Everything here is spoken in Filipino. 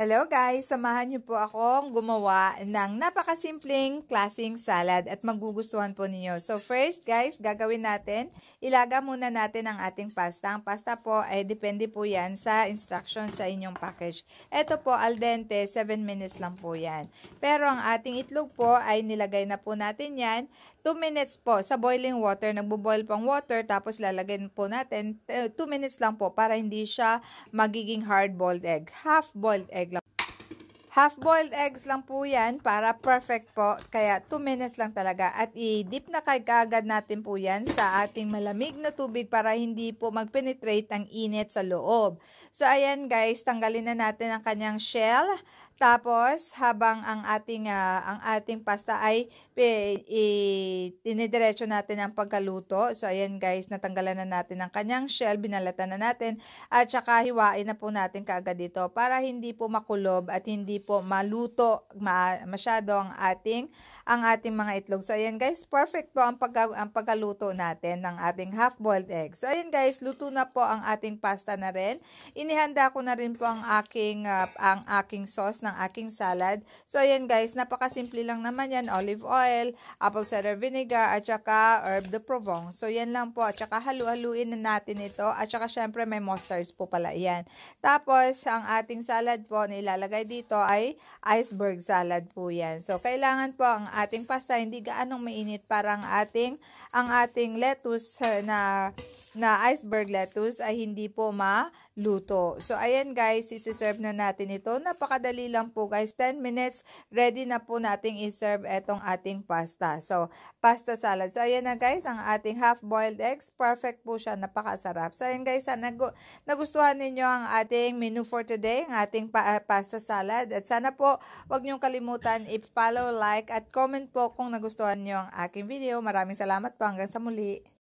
Hello guys! Samahan niyo po akong gumawa ng napakasimpleng klasing salad at magugustuhan po ninyo. So first guys, gagawin natin, ilaga muna natin ang ating pasta. Ang pasta po ay eh, depende po yan sa instruction sa inyong package. Ito po al dente, 7 minutes lang po yan. Pero ang ating itlog po ay nilagay na po natin yan. 2 minutes po sa boiling water. Nagbo-boil pang water tapos lalagyan po natin 2 eh, minutes lang po para hindi siya magiging hard boiled egg. Half boiled egg Half-boiled eggs lang po yan para perfect po. Kaya 2 minutes lang talaga. At i-dip na kagagad natin po yan sa ating malamig na tubig para hindi po mag-penetrate ang init sa loob. So ayan guys, tanggalin na natin ang kanyang shell tapos habang ang ating uh, ang ating pasta ay tinidiretso natin ang pagkaluto. So ayan guys, natanggalan na natin ang kanyang shell, binalatan na natin at saka hiwain na po natin kaagad dito para hindi po makulob at hindi po maluto ma masyado ang ating ang ating mga itlog. So ayan guys, perfect po ang pag ang pagkaluto natin ng ating half boiled egg. So ayan guys, luto na po ang ating pasta na rin. Inihanda ko na rin po ang aking uh, ang aking sauce na ng aking salad. So, ayan guys, napakasimple lang naman yan. Olive oil, apple cider vinegar, at saka herb de Provence. So, yan lang po. At saka halu-haluin na natin ito. At saka syempre may mustards po pala. Yan. Tapos, ang ating salad po na ilalagay dito ay iceberg salad po yan. So, kailangan po ang ating pasta hindi gaanong mainit parang ating, ang ating lettuce eh, na, na iceberg lettuce ay hindi po maluto. So, ayan guys, isiserve na natin ito. Napakadali lang lang po guys, 10 minutes, ready na po nating iserve itong ating pasta. So, pasta salad. So, ayan na guys, ang ating half-boiled eggs. Perfect po siya, napakasarap. So, ayan guys, sana ah, nagustuhan ninyo ang ating menu for today, ang ating pa ah, pasta salad. At sana po, huwag niyong kalimutan i-follow, like, at comment po kung nagustuhan niyo ang aking video. Maraming salamat po. Hanggang sa muli.